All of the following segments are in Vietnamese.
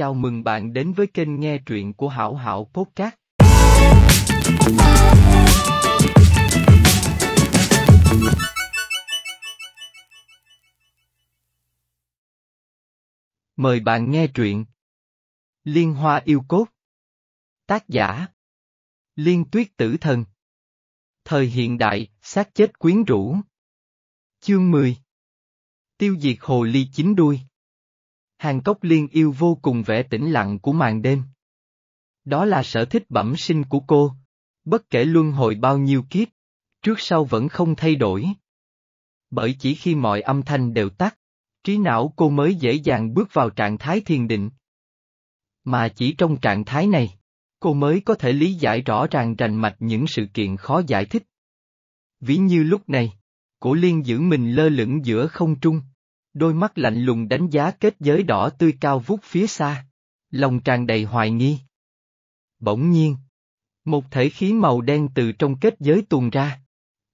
Chào mừng bạn đến với kênh nghe truyện của Hảo Hảo Podcast. Mời bạn nghe truyện Liên Hoa Yêu Cốt Tác giả Liên Tuyết Tử Thần Thời hiện đại, xác chết quyến rũ Chương 10 Tiêu diệt hồ ly chín đuôi Hàng cốc liên yêu vô cùng vẻ tĩnh lặng của màn đêm. Đó là sở thích bẩm sinh của cô. Bất kể luân hồi bao nhiêu kiếp, trước sau vẫn không thay đổi. Bởi chỉ khi mọi âm thanh đều tắt, trí não cô mới dễ dàng bước vào trạng thái thiền định. Mà chỉ trong trạng thái này, cô mới có thể lý giải rõ ràng rành mạch những sự kiện khó giải thích. Ví như lúc này, cổ liên giữ mình lơ lửng giữa không trung, đôi mắt lạnh lùng đánh giá kết giới đỏ tươi cao vút phía xa. Lòng tràn đầy hoài nghi. Bỗng nhiên, một thể khí màu đen từ trong kết giới tuôn ra,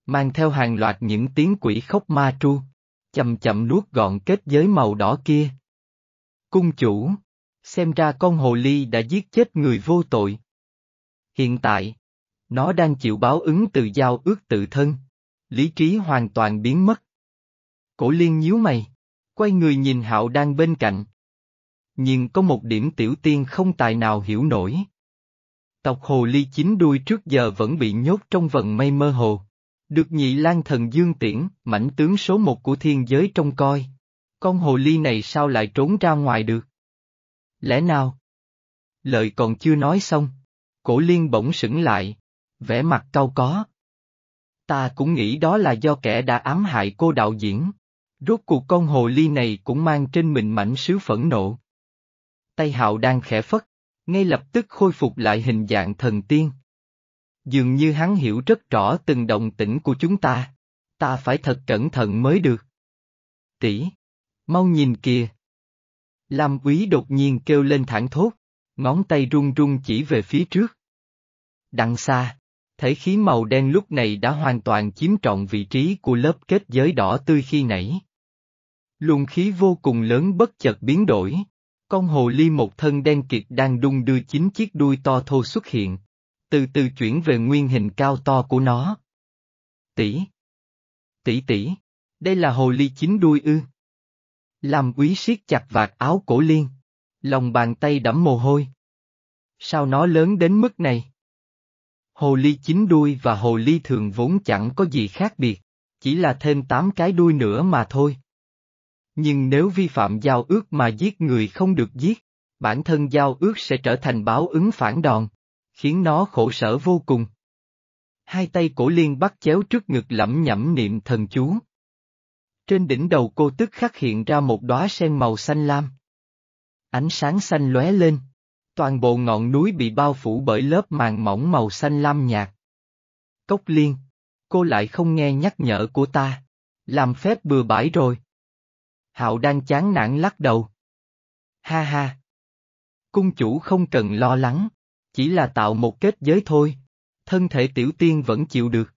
mang theo hàng loạt những tiếng quỷ khóc ma tru, chậm chậm nuốt gọn kết giới màu đỏ kia. Cung chủ, xem ra con hồ ly đã giết chết người vô tội. Hiện tại, nó đang chịu báo ứng từ giao ước tự thân, lý trí hoàn toàn biến mất. Cổ liên nhíu mày quay người nhìn Hạo đang bên cạnh. Nhưng có một điểm tiểu tiên không tài nào hiểu nổi. Tộc hồ ly chín đuôi trước giờ vẫn bị nhốt trong vận mây mơ hồ. Được nhị lan thần dương tiễn, mảnh tướng số một của thiên giới trông coi. Con hồ ly này sao lại trốn ra ngoài được? Lẽ nào? Lời còn chưa nói xong. Cổ liên bỗng sững lại. vẻ mặt cau có. Ta cũng nghĩ đó là do kẻ đã ám hại cô đạo diễn, Rốt cuộc con hồ ly này cũng mang trên mình mảnh sứ phẫn nộ. Tay hạo đang khẽ phất, ngay lập tức khôi phục lại hình dạng thần tiên. Dường như hắn hiểu rất rõ từng động tĩnh của chúng ta. Ta phải thật cẩn thận mới được. Tỷ, mau nhìn kìa. Lam quý đột nhiên kêu lên thẳng thốt, ngón tay run run chỉ về phía trước. Đằng xa, thể khí màu đen lúc này đã hoàn toàn chiếm trọn vị trí của lớp kết giới đỏ tươi khi nãy. Luồng khí vô cùng lớn bất chợt biến đổi. Con hồ ly một thân đen kịt đang đung đưa chín chiếc đuôi to thô xuất hiện. Từ từ chuyển về nguyên hình cao to của nó. Tỷ. Tỷ tỷ. Đây là hồ ly chín đuôi ư. Làm quý siết chặt vạt áo cổ liên. Lòng bàn tay đẫm mồ hôi. Sao nó lớn đến mức này? Hồ ly chín đuôi và hồ ly thường vốn chẳng có gì khác biệt. Chỉ là thêm tám cái đuôi nữa mà thôi nhưng nếu vi phạm giao ước mà giết người không được giết, bản thân giao ước sẽ trở thành báo ứng phản đòn, khiến nó khổ sở vô cùng. Hai tay cổ liên bắt chéo trước ngực lẩm nhẩm niệm thần chú. Trên đỉnh đầu cô tức khắc hiện ra một đóa sen màu xanh lam. Ánh sáng xanh lóe lên. Toàn bộ ngọn núi bị bao phủ bởi lớp màng mỏng màu xanh lam nhạt. Cốc liên, cô lại không nghe nhắc nhở của ta. Làm phép bừa bãi rồi. Hạo đang chán nản lắc đầu. Ha ha. Cung chủ không cần lo lắng, chỉ là tạo một kết giới thôi. Thân thể tiểu tiên vẫn chịu được.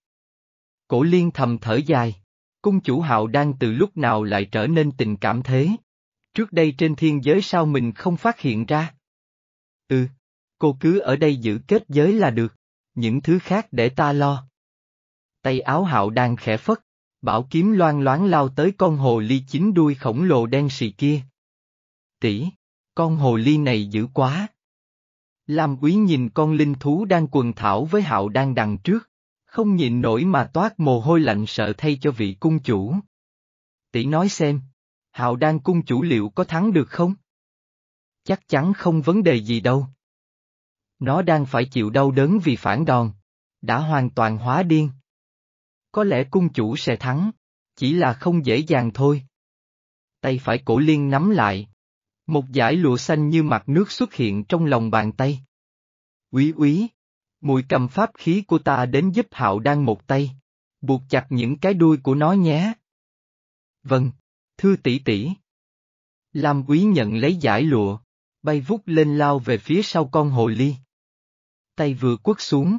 Cổ liên thầm thở dài. Cung chủ hạo đang từ lúc nào lại trở nên tình cảm thế? Trước đây trên thiên giới sao mình không phát hiện ra? Ừ, cô cứ ở đây giữ kết giới là được, những thứ khác để ta lo. Tay áo hạo đang khẽ phất, Bảo kiếm loan loáng lao tới con hồ ly chín đuôi khổng lồ đen sì kia. Tỷ, con hồ ly này dữ quá. Lam quý nhìn con linh thú đang quần thảo với hạo đang đằng trước, không nhịn nổi mà toát mồ hôi lạnh sợ thay cho vị cung chủ. Tỷ nói xem, hạo đang cung chủ liệu có thắng được không? Chắc chắn không vấn đề gì đâu. Nó đang phải chịu đau đớn vì phản đòn, đã hoàn toàn hóa điên có lẽ cung chủ sẽ thắng, chỉ là không dễ dàng thôi. Tay phải cổ liên nắm lại. Một dải lụa xanh như mặt nước xuất hiện trong lòng bàn tay. quý úy, mùi cầm pháp khí của ta đến giúp hạo đang một tay. Buộc chặt những cái đuôi của nó nhé. Vâng, thưa tỷ tỷ. Lam quý nhận lấy giải lụa, bay vút lên lao về phía sau con hồ ly. Tay vừa quất xuống,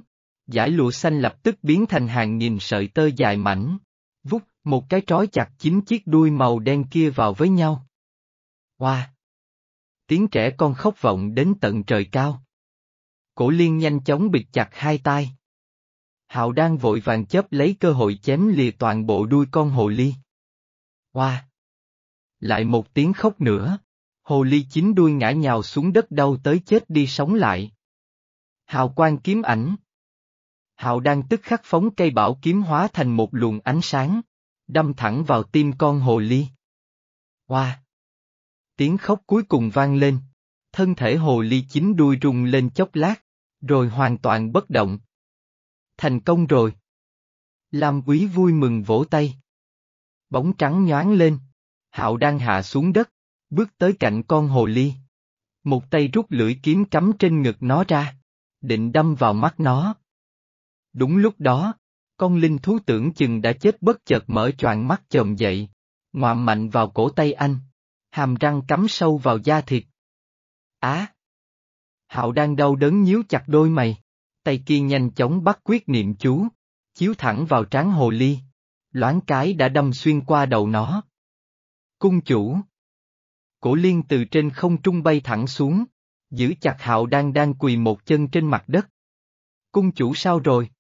Giải lụa xanh lập tức biến thành hàng nghìn sợi tơ dài mảnh. Vút, một cái trói chặt chín chiếc đuôi màu đen kia vào với nhau. Hoa! Wow. Tiếng trẻ con khóc vọng đến tận trời cao. Cổ liên nhanh chóng bịt chặt hai tay. Hào đang vội vàng chớp lấy cơ hội chém lìa toàn bộ đuôi con hồ ly. Hoa! Wow. Lại một tiếng khóc nữa. Hồ ly chín đuôi ngã nhào xuống đất đau tới chết đi sống lại. Hào quang kiếm ảnh, Hạo đang tức khắc phóng cây bảo kiếm hóa thành một luồng ánh sáng, đâm thẳng vào tim con hồ ly. Hoa! Wow. Tiếng khóc cuối cùng vang lên, thân thể hồ ly chín đuôi rung lên chốc lát, rồi hoàn toàn bất động. Thành công rồi! Lam quý vui mừng vỗ tay. Bóng trắng nhoáng lên, Hạo đang hạ xuống đất, bước tới cạnh con hồ ly. Một tay rút lưỡi kiếm cắm trên ngực nó ra, định đâm vào mắt nó. Đúng lúc đó, con linh thú tưởng chừng đã chết bất chợt mở choàng mắt chồm dậy, ngoạm mạnh vào cổ tay anh, hàm răng cắm sâu vào da thịt. Á! Hạo đang đau đớn nhíu chặt đôi mày, tay kia nhanh chóng bắt quyết niệm chú, chiếu thẳng vào trán hồ ly, loáng cái đã đâm xuyên qua đầu nó. Cung chủ! Cổ liên từ trên không trung bay thẳng xuống, giữ chặt hạo đang đang quỳ một chân trên mặt đất. Cung chủ sao rồi?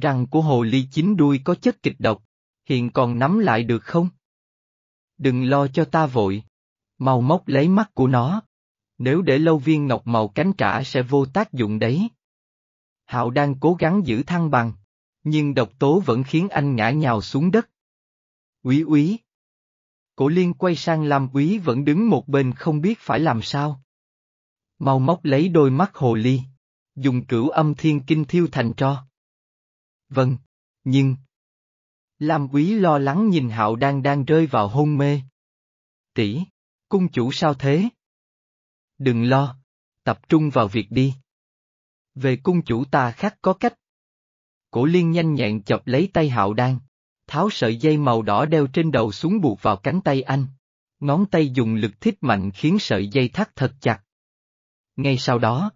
Răng của hồ ly chín đuôi có chất kịch độc, hiện còn nắm lại được không? Đừng lo cho ta vội. Mau móc lấy mắt của nó. Nếu để lâu viên ngọc màu cánh trả sẽ vô tác dụng đấy. Hạo đang cố gắng giữ thăng bằng, nhưng độc tố vẫn khiến anh ngã nhào xuống đất. quý úy. Cổ liên quay sang Lam quý vẫn đứng một bên không biết phải làm sao. Mau móc lấy đôi mắt hồ ly. Dùng cửu âm thiên kinh thiêu thành tro. Vâng. Nhưng... Lam Quý lo lắng nhìn Hạo đan đang rơi vào hôn mê. Tỷ, cung chủ sao thế? Đừng lo, tập trung vào việc đi. Về cung chủ ta khác có cách. Cổ liên nhanh nhẹn chọc lấy tay Hạo Đan, tháo sợi dây màu đỏ đeo trên đầu xuống buộc vào cánh tay anh. Ngón tay dùng lực thích mạnh khiến sợi dây thắt thật chặt. Ngay sau đó,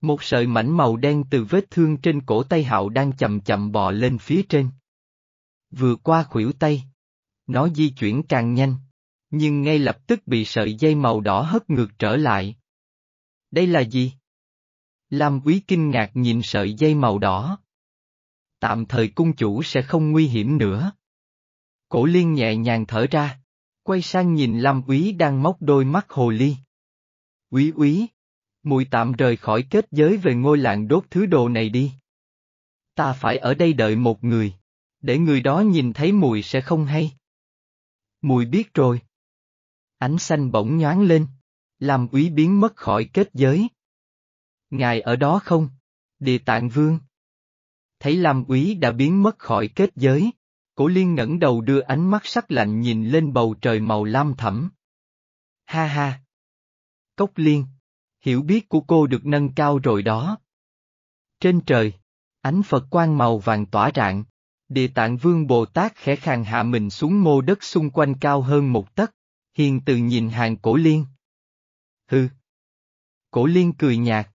một sợi mảnh màu đen từ vết thương trên cổ tay hạo đang chậm chậm bò lên phía trên. Vừa qua khuỷu tay. Nó di chuyển càng nhanh. Nhưng ngay lập tức bị sợi dây màu đỏ hất ngược trở lại. Đây là gì? Lam quý kinh ngạc nhìn sợi dây màu đỏ. Tạm thời cung chủ sẽ không nguy hiểm nữa. Cổ liên nhẹ nhàng thở ra. Quay sang nhìn Lam quý đang móc đôi mắt hồ ly. Quý quý. Mùi tạm rời khỏi kết giới về ngôi làng đốt thứ đồ này đi. Ta phải ở đây đợi một người. Để người đó nhìn thấy mùi sẽ không hay. Mùi biết rồi. Ánh xanh bỗng nhoáng lên. Làm úy biến mất khỏi kết giới. Ngài ở đó không? Địa tạng vương. Thấy làm úy đã biến mất khỏi kết giới. Cổ liên ngẩng đầu đưa ánh mắt sắc lạnh nhìn lên bầu trời màu lam thẳm. Ha ha! Cốc liên, hiểu biết của cô được nâng cao rồi đó. Trên trời, ánh Phật quang màu vàng tỏa rạng, địa tạng vương Bồ Tát khẽ khàng hạ mình xuống mô đất xung quanh cao hơn một tấc, hiền từ nhìn hàng cổ liên. Hừ! Cổ liên cười nhạt.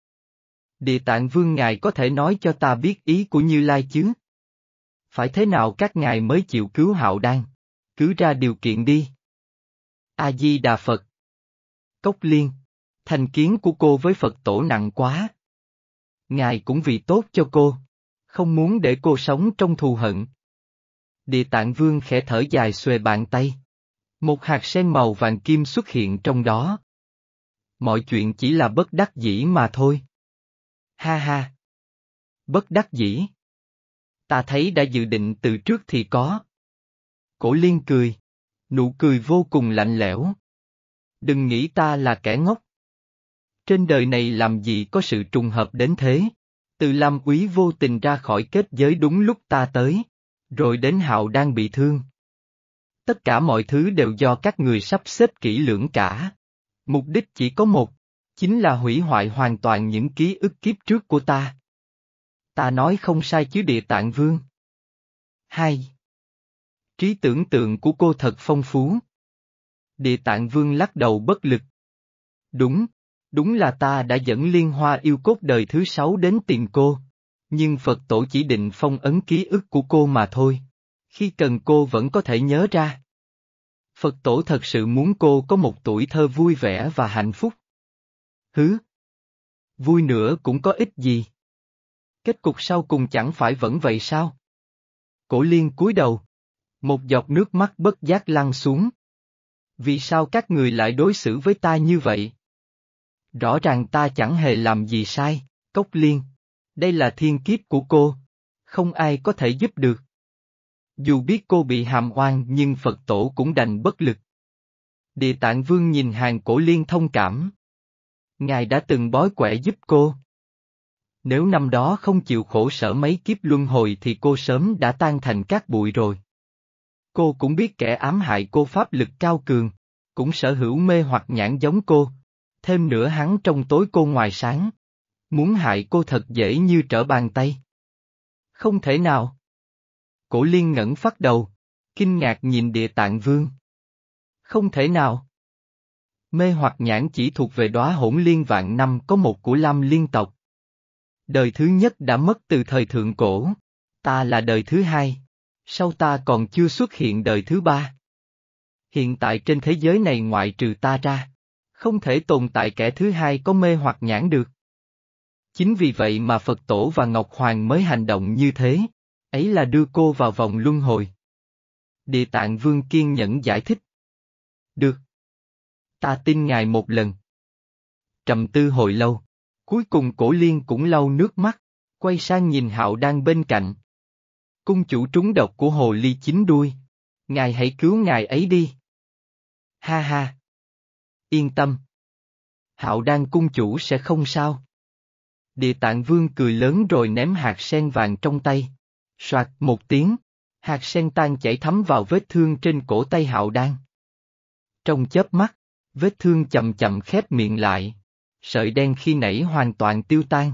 Địa tạng vương ngài có thể nói cho ta biết ý của Như Lai chứ? Phải thế nào các ngài mới chịu cứu hạo đan? Cứ ra điều kiện đi. A-di-đà Phật. Cốc liên, thành kiến của cô với Phật tổ nặng quá. Ngài cũng vì tốt cho cô, không muốn để cô sống trong thù hận. Địa tạng vương khẽ thở dài xuề bàn tay. Một hạt sen màu vàng kim xuất hiện trong đó. Mọi chuyện chỉ là bất đắc dĩ mà thôi. Ha ha! Bất đắc dĩ! Ta thấy đã dự định từ trước thì có. Cổ liên cười. Nụ cười vô cùng lạnh lẽo. Đừng nghĩ ta là kẻ ngốc. Trên đời này làm gì có sự trùng hợp đến thế? Từ Lam Quý vô tình ra khỏi kết giới đúng lúc ta tới. Rồi đến Hạo đang bị thương. Tất cả mọi thứ đều do các người sắp xếp kỹ lưỡng cả. Mục đích chỉ có một, chính là hủy hoại hoàn toàn những ký ức kiếp trước của ta. Ta nói không sai chứ địa tạng vương. 2. Trí tưởng tượng của cô thật phong phú. Địa tạng vương lắc đầu bất lực. Đúng, Đúng là ta đã dẫn liên hoa yêu cốt đời thứ sáu đến tìm cô. Nhưng Phật tổ chỉ định phong ấn ký ức của cô mà thôi. Khi cần cô vẫn có thể nhớ ra. Phật tổ thật sự muốn cô có một tuổi thơ vui vẻ và hạnh phúc. Hứ! Vui nữa cũng có ích gì. Kết cục sau cùng chẳng phải vẫn vậy sao? Cổ liên cúi đầu. Một giọt nước mắt bất giác lăn xuống. Vì sao các người lại đối xử với ta như vậy? Rõ ràng ta chẳng hề làm gì sai, Cốc Liên. Đây là thiên kiếp của cô. Không ai có thể giúp được. Dù biết cô bị hàm oan nhưng Phật tổ cũng đành bất lực. Địa tạng vương nhìn hàng cổ liên thông cảm. Ngài đã từng bói quẻ giúp cô. Nếu năm đó không chịu khổ sở mấy kiếp luân hồi thì cô sớm đã tan thành các bụi rồi. Cô cũng biết kẻ ám hại cô pháp lực cao cường, cũng sở hữu mê hoặc nhãn giống cô, thêm nữa hắn trong tối cô ngoài sáng. Muốn hại cô thật dễ như trở bàn tay. Không thể nào. Cổ liên ngẩn phát đầu, kinh ngạc nhìn địa tạng vương. Không thể nào. Mê hoặc nhãn chỉ thuộc về đóa hỗn liên vạn năm có một của lam liên tộc. Đời thứ nhất đã mất từ thời thượng cổ, ta là đời thứ hai, sau ta còn chưa xuất hiện đời thứ ba. Hiện tại trên thế giới này ngoại trừ ta ra không thể tồn tại kẻ thứ hai có mê hoặc nhãn được. Chính vì vậy mà Phật Tổ và Ngọc Hoàng mới hành động như thế, ấy là đưa cô vào vòng luân hồi. Địa tạng vương kiên nhẫn giải thích. Được. Ta tin ngài một lần. Trầm tư hồi lâu, cuối cùng cổ liên cũng lau nước mắt, quay sang nhìn hạo đang bên cạnh. Cung chủ trúng độc của hồ ly chín đuôi. Ngài hãy cứu ngài ấy đi. Ha ha yên tâm. Hạo đan cung chủ sẽ không sao. Địa tạng vương cười lớn rồi ném hạt sen vàng trong tay. Soạt một tiếng, hạt sen tan chảy thấm vào vết thương trên cổ tay hạo đan. Trong chớp mắt, vết thương chậm chậm khép miệng lại. Sợi đen khi nãy hoàn toàn tiêu tan.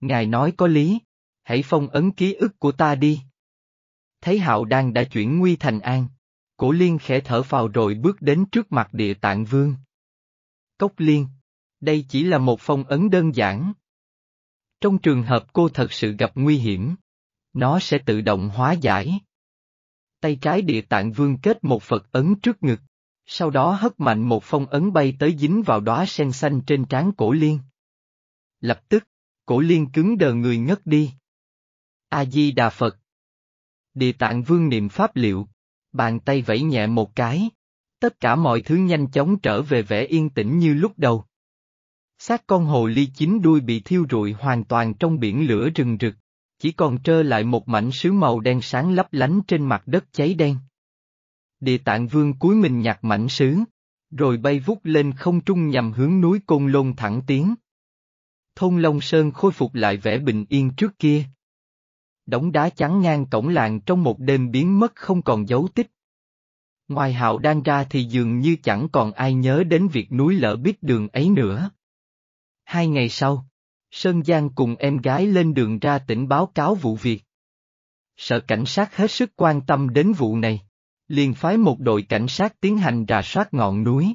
Ngài nói có lý, hãy phong ấn ký ức của ta đi. Thấy hạo đan đã chuyển nguy thành an, Cổ liên khẽ thở phào rồi bước đến trước mặt địa tạng vương. Cốc liên. Đây chỉ là một phong ấn đơn giản. Trong trường hợp cô thật sự gặp nguy hiểm, nó sẽ tự động hóa giải. Tay trái địa tạng vương kết một Phật ấn trước ngực, sau đó hất mạnh một phong ấn bay tới dính vào đóa sen xanh trên trán cổ liên. Lập tức, cổ liên cứng đờ người ngất đi. A-di-đà Phật Địa tạng vương niệm pháp liệu, bàn tay vẫy nhẹ một cái. Tất cả mọi thứ nhanh chóng trở về vẻ yên tĩnh như lúc đầu. Xác con hồ ly chín đuôi bị thiêu rụi hoàn toàn trong biển lửa rừng rực, chỉ còn trơ lại một mảnh sứ màu đen sáng lấp lánh trên mặt đất cháy đen. Địa tạng vương cúi mình nhặt mảnh sứ, rồi bay vút lên không trung nhằm hướng núi Côn Lôn thẳng tiến. Thôn Long Sơn khôi phục lại vẻ bình yên trước kia đống đá chắn ngang cổng làng trong một đêm biến mất không còn dấu tích. Ngoài hạo đang ra thì dường như chẳng còn ai nhớ đến việc núi lở biết đường ấy nữa. Hai ngày sau, Sơn Giang cùng em gái lên đường ra tỉnh báo cáo vụ việc. Sở cảnh sát hết sức quan tâm đến vụ này, liền phái một đội cảnh sát tiến hành rà soát ngọn núi.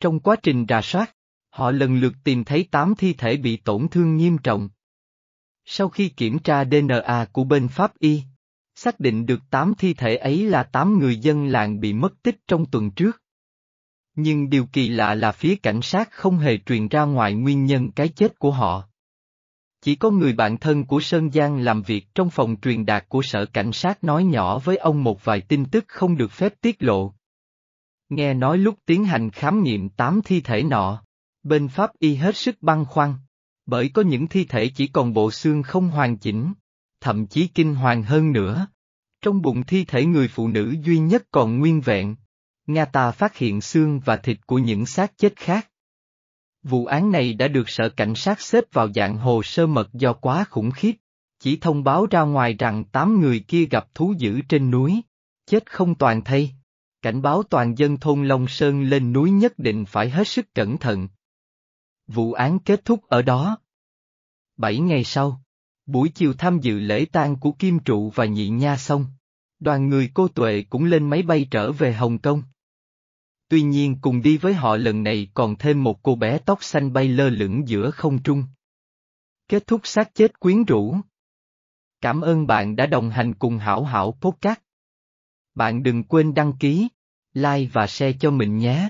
Trong quá trình rà soát, họ lần lượt tìm thấy tám thi thể bị tổn thương nghiêm trọng, sau khi kiểm tra DNA của bên Pháp Y, xác định được 8 thi thể ấy là 8 người dân làng bị mất tích trong tuần trước. Nhưng điều kỳ lạ là phía cảnh sát không hề truyền ra ngoài nguyên nhân cái chết của họ. Chỉ có người bạn thân của Sơn Giang làm việc trong phòng truyền đạt của sở cảnh sát nói nhỏ với ông một vài tin tức không được phép tiết lộ. Nghe nói lúc tiến hành khám nghiệm tám thi thể nọ, bên Pháp y hết sức băng khoăn bởi có những thi thể chỉ còn bộ xương không hoàn chỉnh, thậm chí kinh hoàng hơn nữa. Trong bụng thi thể người phụ nữ duy nhất còn nguyên vẹn, Nga ta phát hiện xương và thịt của những xác chết khác. Vụ án này đã được sở cảnh sát xếp vào dạng hồ sơ mật do quá khủng khiếp, chỉ thông báo ra ngoài rằng 8 người kia gặp thú dữ trên núi, chết không toàn thây. Cảnh báo toàn dân thôn Long Sơn lên núi nhất định phải hết sức cẩn thận, Vụ án kết thúc ở đó. Bảy ngày sau, buổi chiều tham dự lễ tang của Kim Trụ và Nhị Nha xong, đoàn người cô Tuệ cũng lên máy bay trở về Hồng Kông. Tuy nhiên cùng đi với họ lần này còn thêm một cô bé tóc xanh bay lơ lửng giữa không trung. Kết thúc xác chết quyến rũ. Cảm ơn bạn đã đồng hành cùng Hảo Hảo Podcast. Bạn đừng quên đăng ký, like và share cho mình nhé.